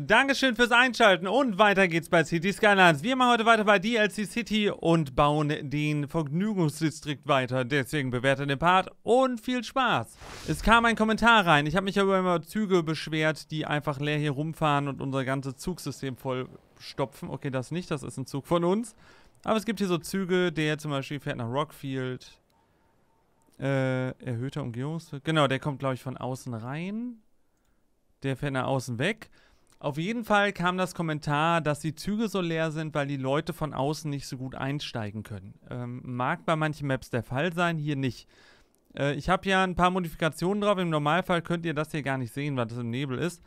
Dankeschön fürs Einschalten und weiter geht's bei City Skylines. Wir machen heute weiter bei DLC City und bauen den Vergnügungsdistrikt weiter. Deswegen bewertet den Part und viel Spaß. Es kam ein Kommentar rein. Ich habe mich ja über Züge beschwert, die einfach leer hier rumfahren und unser ganzes Zugsystem vollstopfen. Okay, das nicht, das ist ein Zug von uns. Aber es gibt hier so Züge, der zum Beispiel fährt nach Rockfield. Äh, erhöhter Umgehungs... Genau, der kommt, glaube ich, von außen rein. Der fährt nach außen weg. Auf jeden Fall kam das Kommentar, dass die Züge so leer sind, weil die Leute von außen nicht so gut einsteigen können. Ähm, mag bei manchen Maps der Fall sein, hier nicht. Äh, ich habe ja ein paar Modifikationen drauf. Im Normalfall könnt ihr das hier gar nicht sehen, weil das im Nebel ist.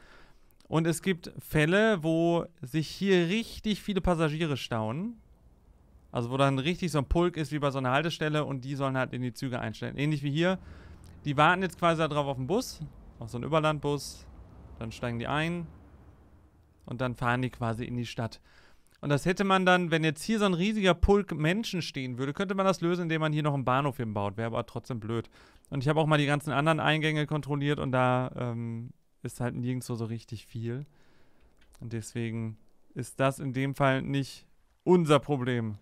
Und es gibt Fälle, wo sich hier richtig viele Passagiere stauen. Also wo dann richtig so ein Pulk ist wie bei so einer Haltestelle und die sollen halt in die Züge einstellen. Ähnlich wie hier. Die warten jetzt quasi darauf auf den Bus, auf so einen Überlandbus. Dann steigen die ein, und dann fahren die quasi in die Stadt. Und das hätte man dann, wenn jetzt hier so ein riesiger Pulk Menschen stehen würde, könnte man das lösen, indem man hier noch einen Bahnhof hinbaut. Wäre aber trotzdem blöd. Und ich habe auch mal die ganzen anderen Eingänge kontrolliert und da ähm, ist halt nirgendwo so richtig viel. Und deswegen ist das in dem Fall nicht unser Problem.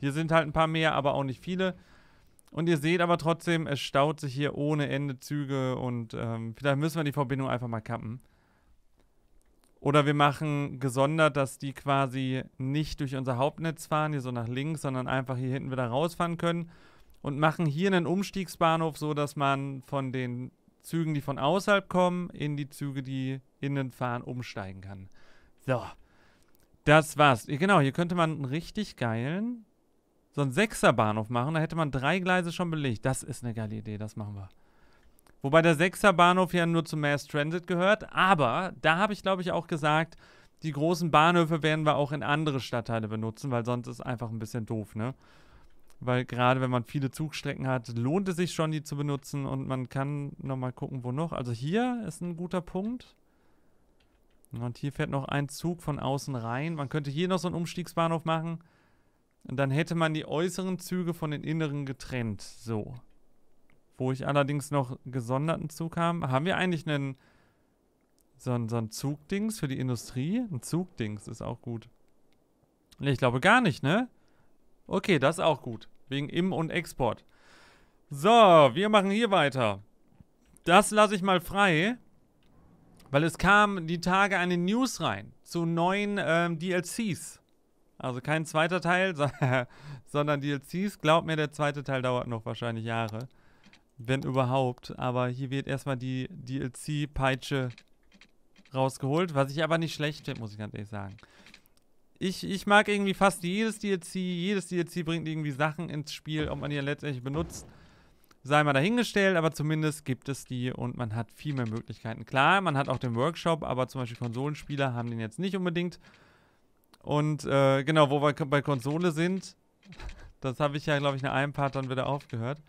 Hier sind halt ein paar mehr, aber auch nicht viele. Und ihr seht aber trotzdem, es staut sich hier ohne Ende Züge und ähm, vielleicht müssen wir die Verbindung einfach mal kappen. Oder wir machen gesondert, dass die quasi nicht durch unser Hauptnetz fahren, hier so nach links, sondern einfach hier hinten wieder rausfahren können und machen hier einen Umstiegsbahnhof, so dass man von den Zügen, die von außerhalb kommen, in die Züge, die innen fahren, umsteigen kann. So. Das war's. Genau, hier könnte man einen richtig geilen, so einen Sechserbahnhof machen. Da hätte man drei Gleise schon belegt. Das ist eine geile Idee, das machen wir. Wobei der Sechser Bahnhof ja nur zum Mass Transit gehört. Aber da habe ich, glaube ich, auch gesagt, die großen Bahnhöfe werden wir auch in andere Stadtteile benutzen, weil sonst ist es einfach ein bisschen doof, ne? Weil gerade wenn man viele Zugstrecken hat, lohnt es sich schon, die zu benutzen und man kann nochmal gucken, wo noch. Also hier ist ein guter Punkt. Und hier fährt noch ein Zug von außen rein. Man könnte hier noch so einen Umstiegsbahnhof machen. Und dann hätte man die äußeren Züge von den inneren getrennt. So wo ich allerdings noch gesonderten Zug habe. Haben wir eigentlich einen so ein, so ein Zugdings für die Industrie? Ein Zugdings ist auch gut. Nee, ich glaube gar nicht, ne? Okay, das ist auch gut. Wegen Im- und Export. So, wir machen hier weiter. Das lasse ich mal frei, weil es kam die Tage eine News rein zu neuen ähm, DLCs. Also kein zweiter Teil, sondern DLCs. Glaub mir, der zweite Teil dauert noch wahrscheinlich Jahre. Wenn überhaupt. Aber hier wird erstmal die DLC-Peitsche rausgeholt, was ich aber nicht schlecht finde, muss ich ganz ehrlich sagen. Ich, ich mag irgendwie fast jedes DLC. Jedes DLC bringt irgendwie Sachen ins Spiel, ob man die letztendlich benutzt. Sei mal dahingestellt, aber zumindest gibt es die und man hat viel mehr Möglichkeiten. Klar, man hat auch den Workshop, aber zum Beispiel Konsolenspieler haben den jetzt nicht unbedingt. Und äh, genau, wo wir bei Konsole sind, das habe ich ja, glaube ich, nach einem Part dann wieder aufgehört.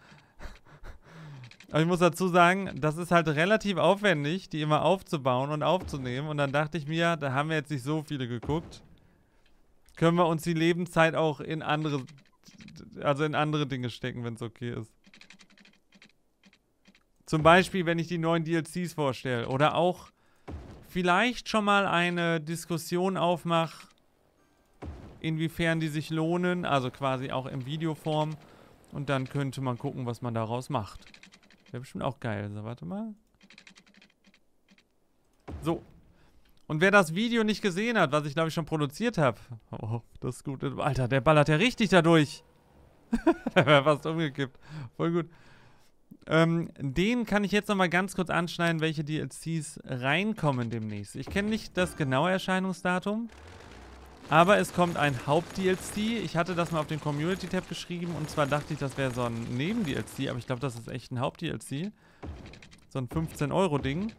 Aber ich muss dazu sagen, das ist halt relativ aufwendig, die immer aufzubauen und aufzunehmen. Und dann dachte ich mir, da haben wir jetzt nicht so viele geguckt. Können wir uns die Lebenszeit auch in andere, also in andere Dinge stecken, wenn es okay ist. Zum Beispiel, wenn ich die neuen DLCs vorstelle. Oder auch vielleicht schon mal eine Diskussion aufmache, inwiefern die sich lohnen. Also quasi auch in Videoform. Und dann könnte man gucken, was man daraus macht. Wäre bestimmt auch geil. So, warte mal. So. Und wer das Video nicht gesehen hat, was ich glaube ich schon produziert habe. Oh, das ist gut. Alter, der ballert ja richtig dadurch. der wäre fast umgekippt. Voll gut. Ähm, den kann ich jetzt nochmal ganz kurz anschneiden, welche DLCs reinkommen demnächst. Ich kenne nicht das genaue Erscheinungsdatum. Aber es kommt ein Haupt-DLC. Ich hatte das mal auf den Community-Tab geschrieben und zwar dachte ich, das wäre so ein Neben-DLC, aber ich glaube, das ist echt ein Haupt-DLC. So ein 15-Euro-Ding.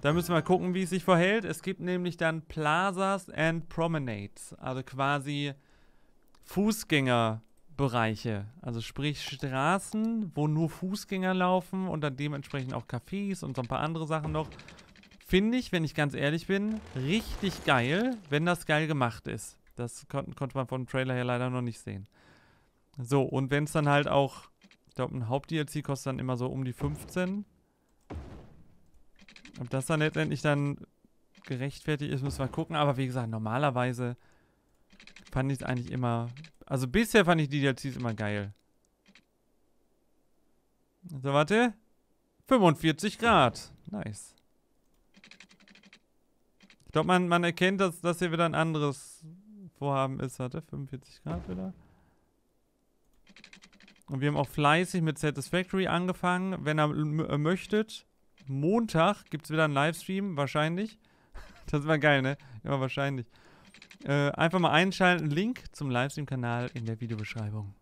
Da müssen wir mal gucken, wie es sich verhält. Es gibt nämlich dann Plazas and Promenades, also quasi Fußgängerbereiche. Also sprich Straßen, wo nur Fußgänger laufen und dann dementsprechend auch Cafés und so ein paar andere Sachen noch finde ich, wenn ich ganz ehrlich bin, richtig geil, wenn das geil gemacht ist. Das kon konnte man vom Trailer her leider noch nicht sehen. So, und wenn es dann halt auch, ich glaube, ein Haupt-DLC kostet dann immer so um die 15. Ob das dann letztendlich dann gerechtfertigt ist, müssen wir gucken. Aber wie gesagt, normalerweise fand ich es eigentlich immer, also bisher fand ich die DLCs immer geil. So, warte. 45 Grad. Nice glaube, man, man erkennt, dass das hier wieder ein anderes Vorhaben ist. Hatte 45 Grad wieder. Und wir haben auch fleißig mit Satisfactory angefangen. Wenn ihr äh, möchtet, Montag gibt es wieder einen Livestream, wahrscheinlich. das war geil, ne? Ja, wahrscheinlich. Äh, einfach mal einschalten. Link zum Livestream-Kanal in der Videobeschreibung.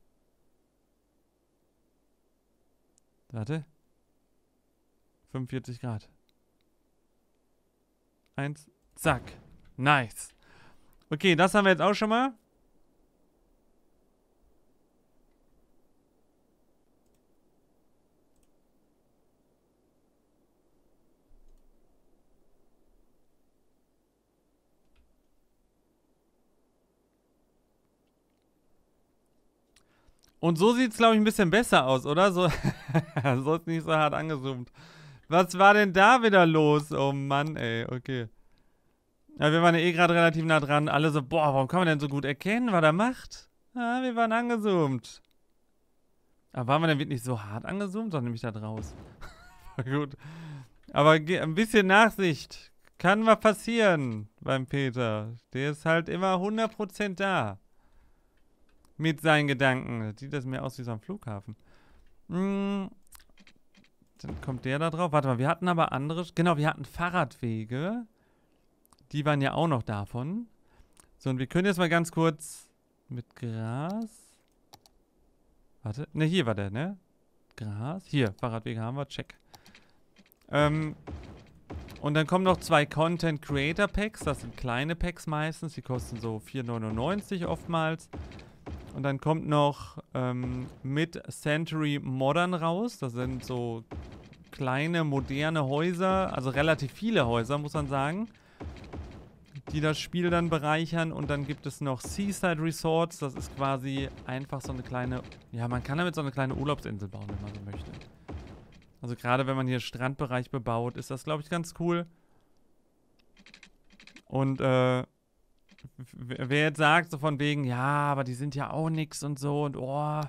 Warte. 45 Grad. 1, Zack. Nice. Okay, das haben wir jetzt auch schon mal. Und so sieht es, glaube ich, ein bisschen besser aus, oder? So, so ist nicht so hart angezoomt. Was war denn da wieder los? Oh Mann, ey, okay. Ja, wir waren ja eh gerade relativ nah dran. Alle so, boah, warum kann man denn so gut erkennen, was er macht? Ja, wir waren angezoomt. Aber waren wir denn wirklich so hart angezoomt? Sondern nämlich da draus. gut. Aber ein bisschen Nachsicht. Kann was passieren beim Peter. Der ist halt immer 100% da. Mit seinen Gedanken. Sieht das mir aus wie so ein Flughafen. Hm. Dann kommt der da drauf. Warte mal, wir hatten aber andere... Genau, wir hatten Fahrradwege. Die waren ja auch noch davon. So, und wir können jetzt mal ganz kurz mit Gras. Warte. Ne, hier war der, ne? Gras. Hier, Fahrradwege haben wir. Check. Ähm, und dann kommen noch zwei Content Creator Packs. Das sind kleine Packs meistens. Die kosten so 4,99 oftmals. Und dann kommt noch ähm, Mid Century Modern raus. Das sind so kleine, moderne Häuser. Also relativ viele Häuser, muss man sagen die das Spiel dann bereichern. Und dann gibt es noch Seaside Resorts. Das ist quasi einfach so eine kleine, ja, man kann damit so eine kleine Urlaubsinsel bauen, wenn man so möchte. Also gerade wenn man hier Strandbereich bebaut, ist das, glaube ich, ganz cool. Und äh, wer jetzt sagt, so von wegen, ja, aber die sind ja auch nix und so und oh,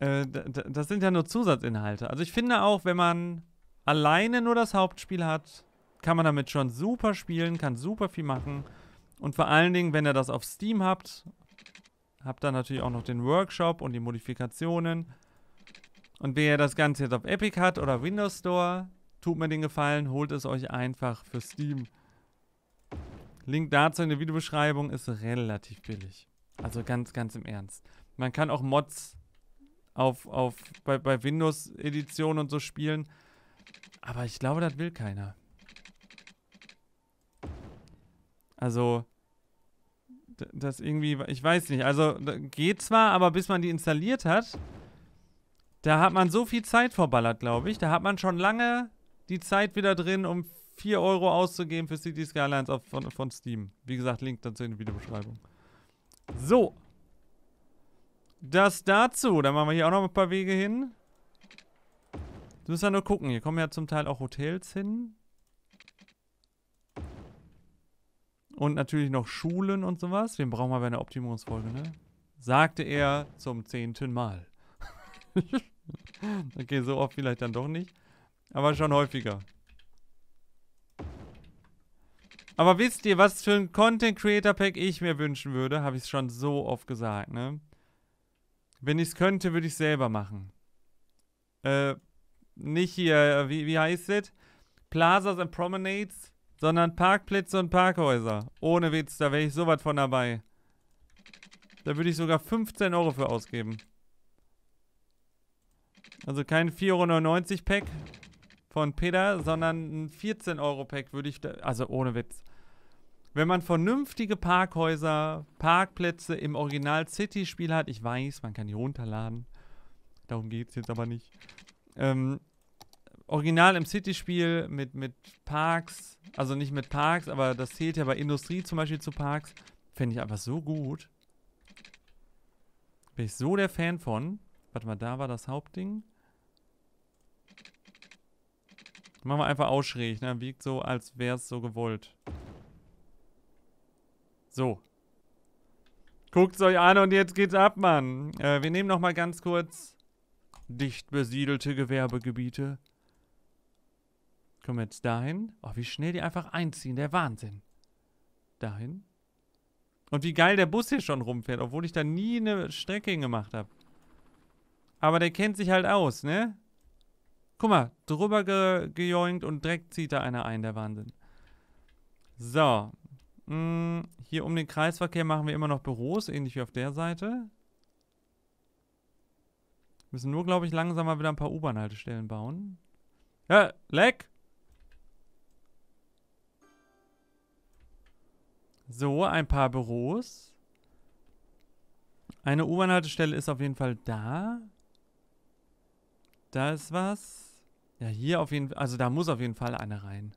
äh, das sind ja nur Zusatzinhalte. Also ich finde auch, wenn man alleine nur das Hauptspiel hat, kann man damit schon super spielen, kann super viel machen. Und vor allen Dingen, wenn ihr das auf Steam habt, habt ihr natürlich auch noch den Workshop und die Modifikationen. Und wer das Ganze jetzt auf Epic hat oder Windows Store, tut mir den Gefallen, holt es euch einfach für Steam. Link dazu in der Videobeschreibung ist relativ billig. Also ganz, ganz im Ernst. Man kann auch Mods auf, auf, bei, bei Windows-Editionen und so spielen. Aber ich glaube, das will keiner. Also, das irgendwie, ich weiß nicht. Also, geht zwar, aber bis man die installiert hat, da hat man so viel Zeit verballert, glaube ich. Da hat man schon lange die Zeit wieder drin, um 4 Euro auszugeben für City Skylines auf, von, von Steam. Wie gesagt, Link dazu in der Videobeschreibung. So. Das dazu. Dann machen wir hier auch noch ein paar Wege hin. Jetzt müssen wir nur gucken. Hier kommen ja zum Teil auch Hotels hin. und natürlich noch Schulen und sowas. Den brauchen wir bei einer Optimierungsfolge, ne? Sagte er zum zehnten Mal. okay, so oft vielleicht dann doch nicht. Aber schon häufiger. Aber wisst ihr, was für ein Content Creator Pack ich mir wünschen würde? Habe ich es schon so oft gesagt, ne? Wenn ich es könnte, würde ich es selber machen. Äh, nicht hier, wie, wie heißt es? Plazas and Promenades sondern Parkplätze und Parkhäuser. Ohne Witz, da wäre ich sowas von dabei. Da würde ich sogar 15 Euro für ausgeben. Also kein 4,99 Euro Pack von Peter, sondern ein 14 Euro Pack würde ich, da, also ohne Witz. Wenn man vernünftige Parkhäuser, Parkplätze im Original City-Spiel hat, ich weiß, man kann die runterladen. Darum geht es jetzt aber nicht. Ähm, original im City-Spiel mit, mit Parks, also nicht mit Parks, aber das zählt ja bei Industrie zum Beispiel zu Parks, finde ich einfach so gut. Bin ich so der Fan von. Warte mal, da war das Hauptding. Machen wir einfach ausschräg, ne? Wiegt so, als wäre es so gewollt. So. Guckt es euch an und jetzt geht's ab, Mann. Äh, wir nehmen nochmal ganz kurz dicht besiedelte Gewerbegebiete. Können jetzt dahin? Oh, wie schnell die einfach einziehen, der Wahnsinn. Dahin. Und wie geil der Bus hier schon rumfährt, obwohl ich da nie eine Strecke hingemacht habe. Aber der kennt sich halt aus, ne? Guck mal, drüber ge gejoinkt und direkt zieht da einer ein, der Wahnsinn. So. Hm, hier um den Kreisverkehr machen wir immer noch Büros, ähnlich wie auf der Seite. Müssen nur, glaube ich, langsam mal wieder ein paar U-Bahn-Haltestellen bauen. Ja, leck! So, ein paar Büros. Eine U-Bahn-Haltestelle ist auf jeden Fall da. Da ist was. Ja, hier auf jeden Fall. Also da muss auf jeden Fall eine rein.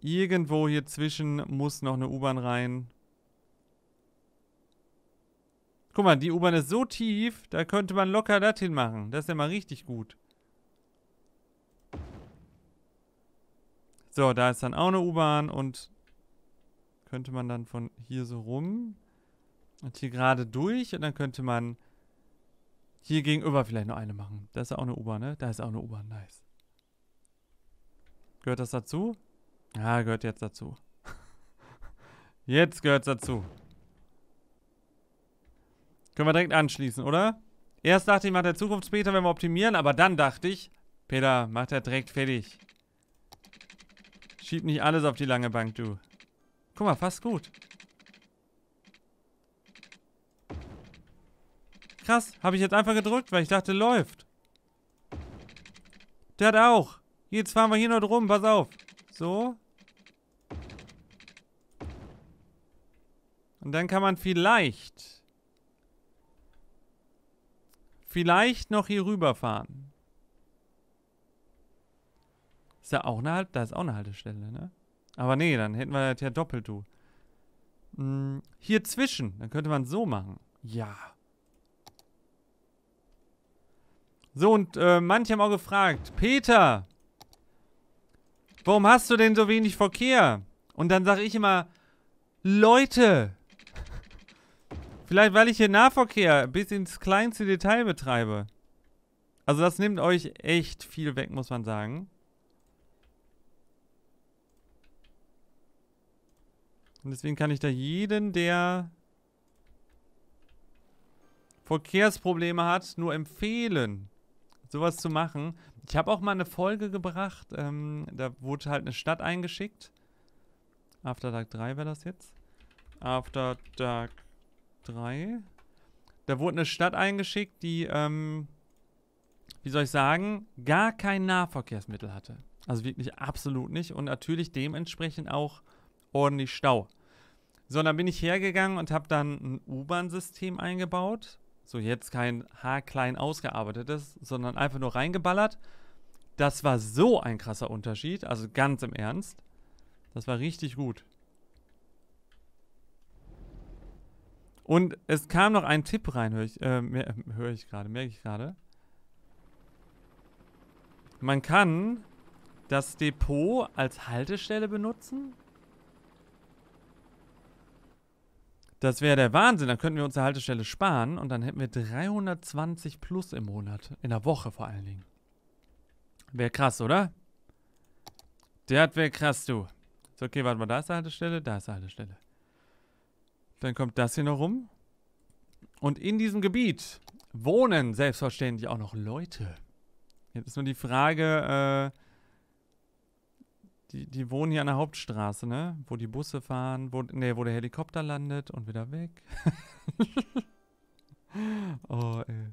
Irgendwo hier zwischen muss noch eine U-Bahn rein. Guck mal, die U-Bahn ist so tief, da könnte man locker das hinmachen. Das ist ja mal richtig gut. So, da ist dann auch eine U-Bahn und könnte man dann von hier so rum und hier gerade durch und dann könnte man hier gegenüber vielleicht noch eine machen. Da ist ja auch eine U-Bahn, ne? Da ist auch eine U-Bahn, nice. Gehört das dazu? Ja, gehört jetzt dazu. jetzt gehört es dazu. Können wir direkt anschließen, oder? Erst dachte ich, macht der Zukunftspeter, wenn wir optimieren, aber dann dachte ich, Peter, macht er direkt fertig. Schieb nicht alles auf die lange Bank, du. Guck mal, fast gut. Krass, habe ich jetzt einfach gedrückt, weil ich dachte, läuft. Der hat auch. Jetzt fahren wir hier noch drum, pass auf. So. Und dann kann man vielleicht... Vielleicht noch hier rüberfahren. Ist da auch eine, da ist auch eine Haltestelle, ne? Aber nee, dann hätten wir das ja doppelt, du. Hm, hier zwischen. Dann könnte man es so machen. Ja. So, und äh, manche haben auch gefragt, Peter, warum hast du denn so wenig Verkehr? Und dann sage ich immer, Leute, vielleicht weil ich hier Nahverkehr bis ins kleinste Detail betreibe. Also das nimmt euch echt viel weg, muss man sagen. Und deswegen kann ich da jeden, der Verkehrsprobleme hat, nur empfehlen, sowas zu machen. Ich habe auch mal eine Folge gebracht, ähm, da wurde halt eine Stadt eingeschickt. After Dark 3 wäre das jetzt. After Dark 3. Da wurde eine Stadt eingeschickt, die, ähm, wie soll ich sagen, gar kein Nahverkehrsmittel hatte. Also wirklich absolut nicht. Und natürlich dementsprechend auch ordentlich Stau. So, und dann bin ich hergegangen und habe dann ein U-Bahn-System eingebaut. So, jetzt kein haarklein ausgearbeitetes, sondern einfach nur reingeballert. Das war so ein krasser Unterschied, also ganz im Ernst. Das war richtig gut. Und es kam noch ein Tipp rein, höre ich, äh, hör ich gerade, merke ich gerade. Man kann das Depot als Haltestelle benutzen, Das wäre der Wahnsinn. Dann könnten wir uns eine Haltestelle sparen und dann hätten wir 320 plus im Monat. In der Woche vor allen Dingen. Wäre krass, oder? Der hat wäre krass, du. So, okay, warte mal. Da ist die Haltestelle, da ist die Haltestelle. Dann kommt das hier noch rum. Und in diesem Gebiet wohnen selbstverständlich auch noch Leute. Jetzt ist nur die Frage, äh, die, die wohnen hier an der Hauptstraße, ne? Wo die Busse fahren, wo, nee, wo der Helikopter landet und wieder weg. oh, ey.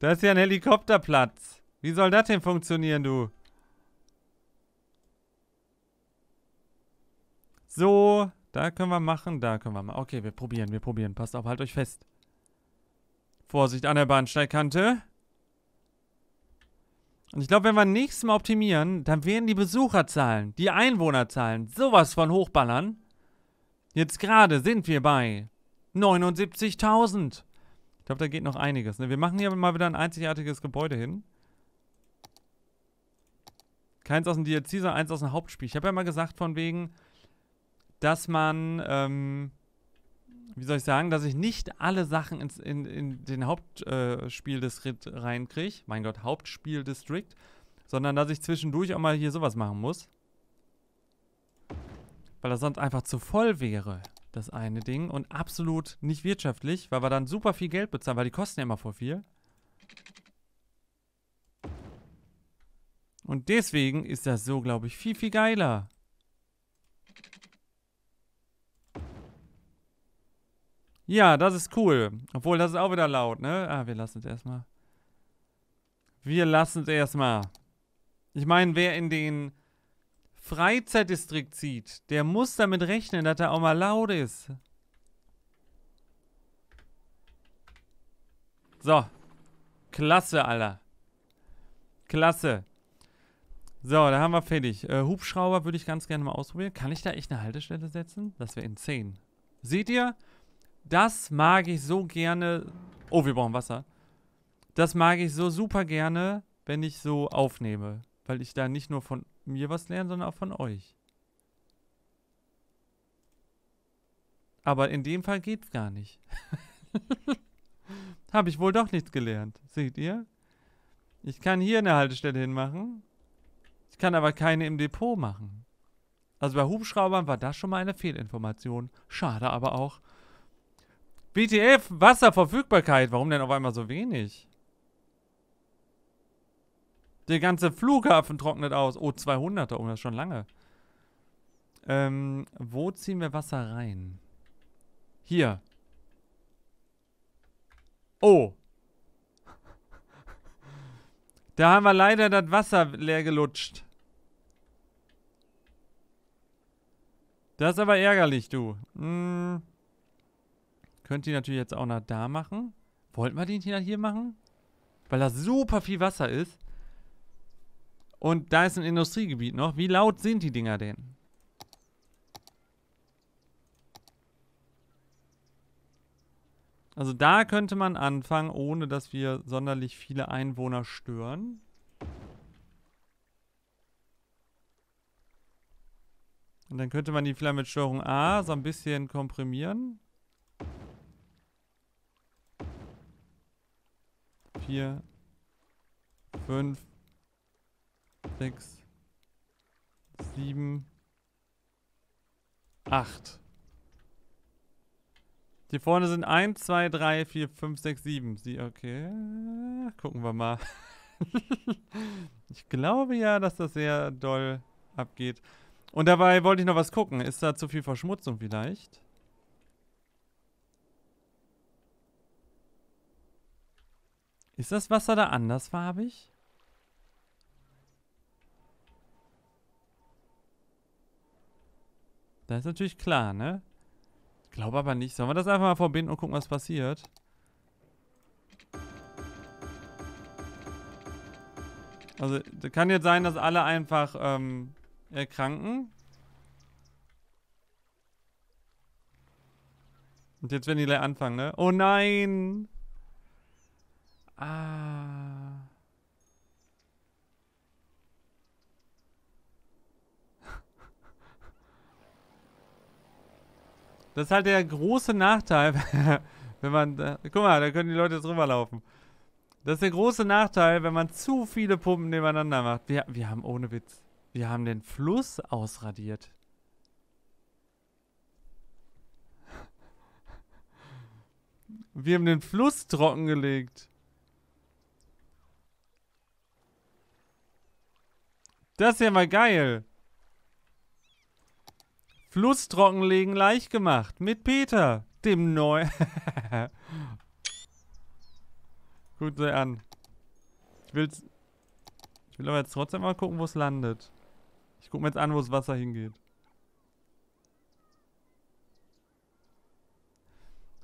Das ist ja ein Helikopterplatz. Wie soll das denn funktionieren, du? So, da können wir machen, da können wir machen. Okay, wir probieren, wir probieren. Passt auf, halt euch fest. Vorsicht an der Bahnsteigkante. Und ich glaube, wenn wir nächstes Mal optimieren, dann werden die Besucherzahlen, die Einwohnerzahlen sowas von hochballern. Jetzt gerade sind wir bei 79.000. Ich glaube, da geht noch einiges. Ne? Wir machen hier mal wieder ein einzigartiges Gebäude hin. Keins aus dem DLC, sondern eins aus dem Hauptspiel. Ich habe ja mal gesagt, von wegen, dass man, ähm, wie soll ich sagen, dass ich nicht alle Sachen ins, in, in den Hauptspieldistrikt äh, reinkriege. Mein Gott, Hauptspieldistrikt. Sondern dass ich zwischendurch auch mal hier sowas machen muss. Weil das sonst einfach zu voll wäre, das eine Ding. Und absolut nicht wirtschaftlich, weil wir dann super viel Geld bezahlen, weil die kosten ja immer vor viel. Und deswegen ist das so, glaube ich, viel, viel geiler. Ja, das ist cool. Obwohl, das ist auch wieder laut, ne? Ah, wir lassen es erstmal. Wir lassen es erstmal. Ich meine, wer in den Freizeitdistrikt zieht, der muss damit rechnen, dass er auch mal laut ist. So. Klasse, Alter. Klasse. So, da haben wir fertig. Äh, Hubschrauber würde ich ganz gerne mal ausprobieren. Kann ich da echt eine Haltestelle setzen? Das wäre in 10. Seht ihr? Das mag ich so gerne. Oh, wir brauchen Wasser. Das mag ich so super gerne, wenn ich so aufnehme. Weil ich da nicht nur von mir was lerne, sondern auch von euch. Aber in dem Fall geht's gar nicht. Habe ich wohl doch nichts gelernt. Seht ihr? Ich kann hier eine Haltestelle hinmachen. Ich kann aber keine im Depot machen. Also bei Hubschraubern war das schon mal eine Fehlinformation. Schade aber auch. BTF, Wasserverfügbarkeit. Warum denn auf einmal so wenig? Der ganze Flughafen trocknet aus. Oh, 200er. Oh, das ist schon lange. Ähm, wo ziehen wir Wasser rein? Hier. Oh. Da haben wir leider das Wasser leer gelutscht. Das ist aber ärgerlich, du. Hm. Könnt ihr natürlich jetzt auch noch da machen. Wollten wir den hier, hier machen? Weil da super viel Wasser ist. Und da ist ein Industriegebiet noch. Wie laut sind die Dinger denn? Also da könnte man anfangen, ohne dass wir sonderlich viele Einwohner stören. Und dann könnte man die vielleicht mit Steuerung A so ein bisschen komprimieren. 4, 5, 6, 7, 8. Hier vorne sind 1, 2, 3, 4, 5, 6, 7. Sie, okay. Gucken wir mal. ich glaube ja, dass das sehr doll abgeht. Und dabei wollte ich noch was gucken. Ist da zu viel Verschmutzung vielleicht? Ist das Wasser da andersfarbig? Das ist natürlich klar, ne? Glaube aber nicht. Sollen wir das einfach mal verbinden und gucken, was passiert? Also, kann jetzt sein, dass alle einfach ähm, erkranken. Und jetzt werden die gleich anfangen, ne? Oh nein! Ah. Das ist halt der große Nachteil, wenn man... Da, guck mal, da können die Leute drüber laufen. Das ist der große Nachteil, wenn man zu viele Pumpen nebeneinander macht. Wir, wir haben, ohne Witz, wir haben den Fluss ausradiert. Wir haben den Fluss trockengelegt. Das ist ja mal geil. Fluss trockenlegen leicht gemacht. Mit Peter, dem neu. Gut, sei an. Ich will's. Ich will aber jetzt trotzdem mal gucken, wo es landet. Ich guck mir jetzt an, wo das Wasser hingeht.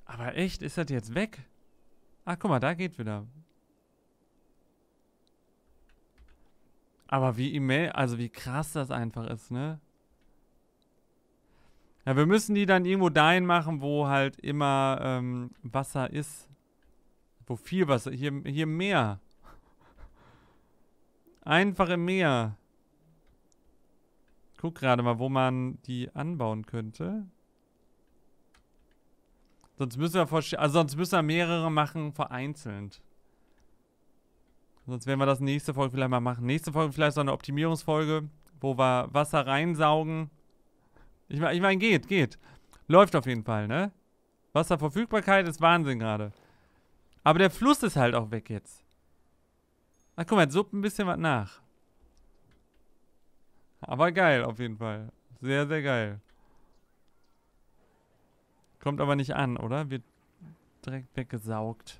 Aber echt, ist das jetzt weg? Ach, guck mal, da geht wieder. Aber wie E-Mail, also wie krass das einfach ist, ne? Ja, wir müssen die dann irgendwo dahin machen, wo halt immer ähm, Wasser ist. Wo viel Wasser, hier, hier Meer. Einfach im Meer. Guck gerade mal, wo man die anbauen könnte. Sonst müssen wir, also sonst müssen wir mehrere machen, vereinzelt. Sonst werden wir das nächste Folge vielleicht mal machen. Nächste Folge vielleicht so eine Optimierungsfolge, wo wir Wasser reinsaugen. Ich, ich meine, geht, geht. Läuft auf jeden Fall, ne? Wasserverfügbarkeit ist Wahnsinn gerade. Aber der Fluss ist halt auch weg jetzt. Ach, guck mal, jetzt suppt ein bisschen was nach. Aber geil, auf jeden Fall. Sehr, sehr geil. Kommt aber nicht an, oder? Wird direkt weggesaugt.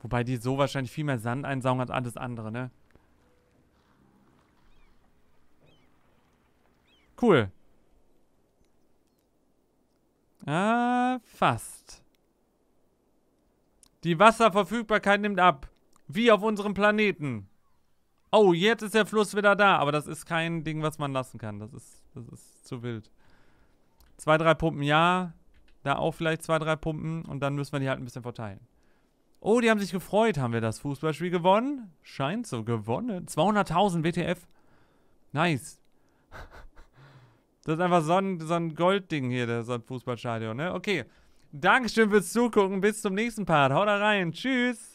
Wobei die so wahrscheinlich viel mehr Sand einsaugen als alles andere, ne? Cool. Ah, fast. Die Wasserverfügbarkeit nimmt ab. Wie auf unserem Planeten. Oh, jetzt ist der Fluss wieder da. Aber das ist kein Ding, was man lassen kann. Das ist, das ist zu wild. Zwei, drei Pumpen, ja. Da auch vielleicht zwei, drei Pumpen. Und dann müssen wir die halt ein bisschen verteilen. Oh, die haben sich gefreut. Haben wir das Fußballspiel gewonnen? Scheint so, gewonnen. 200.000 WTF. Nice. Das ist einfach so ein, so ein Goldding hier, so ein Fußballstadion, ne? Okay. Dankeschön fürs Zugucken. Bis zum nächsten Part. Haut rein. Tschüss.